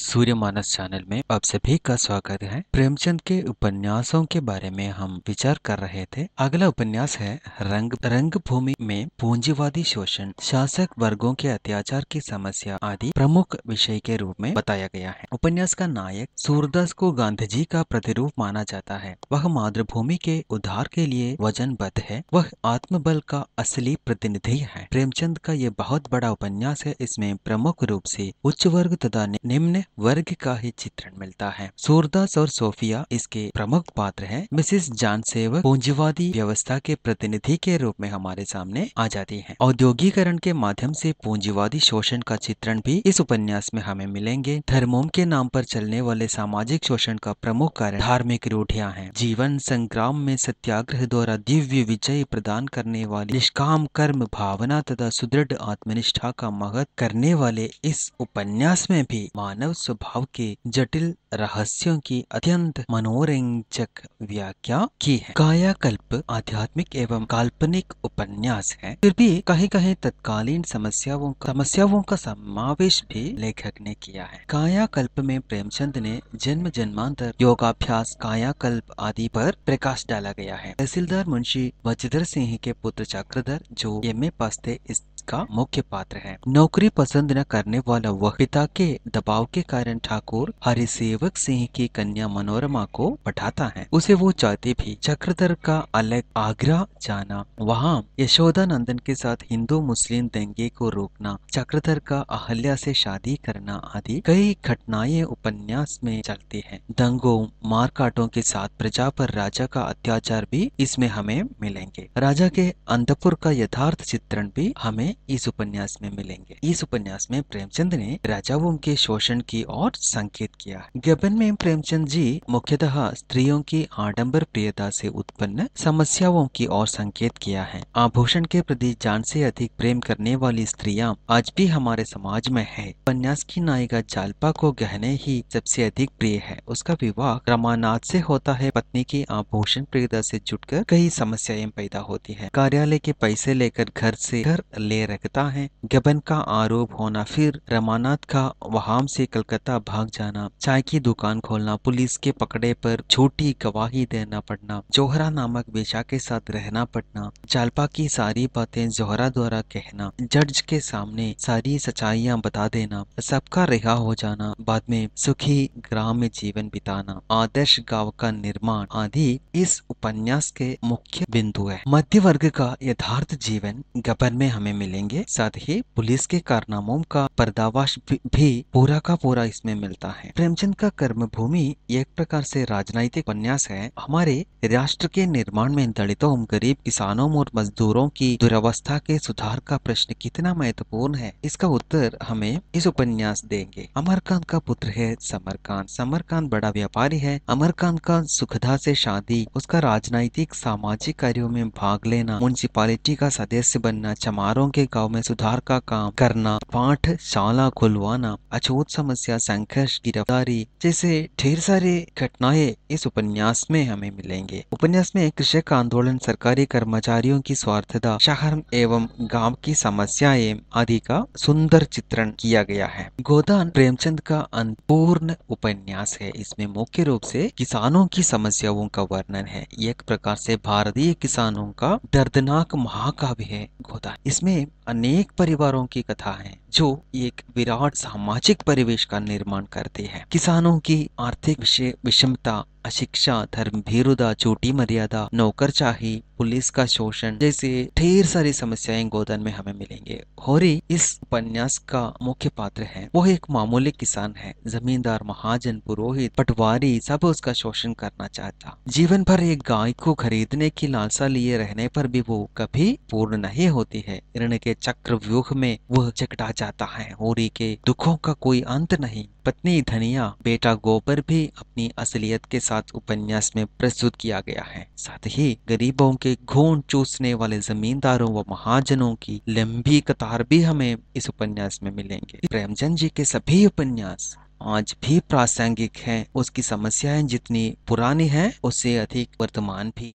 सूर्य मानस channel में आप सभी का स्वागत है प्रेमचंद के उपन्यासों के बारे में हम विचार कर रहे थे अगला उपन्यास है रंग भूमि में पूंजीवादी शोषण शासक वर्गों के अत्याचार की समस्या आदि प्रमुख विषय के रूप में बताया गया है उपन्यास का नायक सूरदास को गांधी जी का प्रतिरूप माना जाता है वह मातृभूमि के उद्धार के लिए वचनबद्ध है वह आत्मबल का असली प्रतिनिधि है प्रेमचंद का ये बहुत बड़ा उपन्यास है इसमें प्रमुख रूप से उच्च वर्ग तथा निम्न वर्ग का ही चित्रण मिलता है सूरदास और सोफिया इसके प्रमुख पात्र हैं मिसेस जान सेवक पूंजीवादी व्यवस्था के प्रतिनिधि के रूप में हमारे सामने आ जाती है औद्योगिकरण के माध्यम से पूंजीवादी शोषण का चित्रण भी इस उपन्यास में हमें मिलेंगे धर्मों के नाम पर चलने वाले सामाजिक शोषण का प्रमुख कारण धार्मिक रूढ़िया है जीवन संग्राम में सत्याग्रह द्वारा दिव्य विजय प्रदान करने वाली निष्काम कर्म भावना तथा सुदृढ़ आत्मनिष्ठा का महत्व करने वाले इस उपन्यास में भी मानव स्वभाव के जटिल रहस्यों की अत्यंत मनोरंजक व्याख्या की है कायाकल्प आध्यात्मिक एवं काल्पनिक उपन्यास है फिर भी कहीं कहीं तत्कालीन समस्याओं का समस्याओं का समावेश भी लेखक ने किया है कायाकल्प में प्रेमचंद ने जन्म जन्मांतर योगाभ्यास कायाकल्प आदि पर प्रकाश डाला गया है तहसीलदार मुंशी वजधर सिंह के पुत्र चक्रधर जो एम ए पास थे इस का मुख्य पात्र है नौकरी पसंद न करने वाला वह पिता के दबाव के कारण ठाकुर हरिसेवक सिंह की कन्या मनोरमा को पठाता है उसे वो चाहते भी चक्रधर का अलग आगरा जाना वहाँ यशोदा नंदन के साथ हिंदू मुस्लिम दंगे को रोकना चक्रधर का अहल्या से शादी करना आदि कई घटनाएं उपन्यास में चलती है दंगों मारकाटों के साथ प्रजा पर राजा का अत्याचार भी इसमें हमें मिलेंगे राजा के अंधपुर का यथार्थ चित्रण भी हमें में इस उपन्यास में मिलेंगे इस उपन्यास में प्रेमचंद ने राजाओं के शोषण की ओर संकेत किया गबन में प्रेमचंद जी मुख्यतः स्त्रियों की आडम्बर प्रियता से उत्पन्न समस्याओं की ओर संकेत किया है आभूषण के प्रति जान से अधिक प्रेम करने वाली स्त्रियां आज भी हमारे समाज में है उपन्यास की नायिका जालपा को गहने ही सबसे अधिक प्रिय है उसका विवाह रमानाथ से होता है पत्नी की आभूषण प्रियता से जुटकर कई समस्याएं पैदा होती है कार्यालय के पैसे लेकर घर से घर ले लिए रखता है गबन का आरोप होना फिर रमानाथ का वहाम से कलकत्ता भाग जाना चाय की दुकान खोलना पुलिस के पकड़े पर झूठी गवाही देना पड़ना जोहरा नामक बेशा के साथ रहना पड़ना जालपा की सारी बातें जोहरा द्वारा कहना जज के सामने सारी सच्चाइया बता देना सबका रिहा हो जाना बाद में सुखी ग्राम में जीवन बिताना आदर्श गाँव का निर्माण आदि इस उपन्यास के मुख्य बिंदु है मध्य वर्ग का यथार्थ जीवन गबन में हमें मिल मिलेंगे साथ ही पुलिस के कारनामों का पर्दावाश भी पूरा का पूरा इसमें मिलता है प्रेमचंद का कर्म भूमि एक प्रकार से राजनैतिक उपन्यास है हमारे राष्ट्र के निर्माण में दलितों गरीब किसानों और मजदूरों की दुरावस्था के सुधार का प्रश्न कितना महत्वपूर्ण है इसका उत्तर हमें इस उपन्यास देंगे अमरकांत का पुत्र है समरकांत समरकांत बड़ा व्यापारी है अमरकांत का सुखदा से शादी उसका राजनैतिक सामाजिक कार्यों में भाग लेना म्यूनसिपालिटी का सदस्य बनना चमारों के के गांव में सुधार का काम करना पाठशाला खुलवाना अछूत समस्या संघर्ष गिरफ्तारी जैसे ढेर सारे घटनाएं इस उपन्यास में हमें मिलेंगे उपन्यास में कृषक आंदोलन सरकारी कर्मचारियों की स्वार्थता शहर एवं गांव की समस्याएं आदि का सुंदर चित्रण किया गया है गोदान प्रेमचंद का पूर्ण उपन्यास है इसमें मुख्य रूप से किसानों की समस्याओं का वर्णन है एक प्रकार से भारतीय किसानों का दर्दनाक महाकाव्य है गोदान इसमें अनेक परिवारों की कथा है जो एक विराट सामाजिक परिवेश का निर्माण करती है किसानों की आर्थिक विषमता अशिक्षा धर्म भीरुदा छोटी मर्यादा चाही पुलिस का शोषण जैसे ढेर सारी समस्याएं गोदन में हमें मिलेंगे होरी इस उपन्यास का मुख्य पात्र है वो एक मामूली किसान है जमींदार महाजन पुरोहित पटवारी सब उसका शोषण करना चाहता जीवन भर एक गाय को खरीदने की लालसा लिए रहने पर भी वो कभी पूर्ण नहीं होती है ऋण के चक्रव्यूह में वह चकटा जाता है होरी के दुखों का कोई अंत नहीं पत्नी धनिया बेटा गोबर भी अपनी असलियत के साथ उपन्यास में प्रस्तुत किया गया है साथ ही गरीबों के घून चूसने वाले जमींदारों व महाजनों की लंबी कतार भी हमें इस उपन्यास में मिलेंगे प्रेमचंद जी के सभी उपन्यास आज भी प्रासंगिक हैं उसकी समस्याएं जितनी पुरानी हैं उससे अधिक वर्तमान भी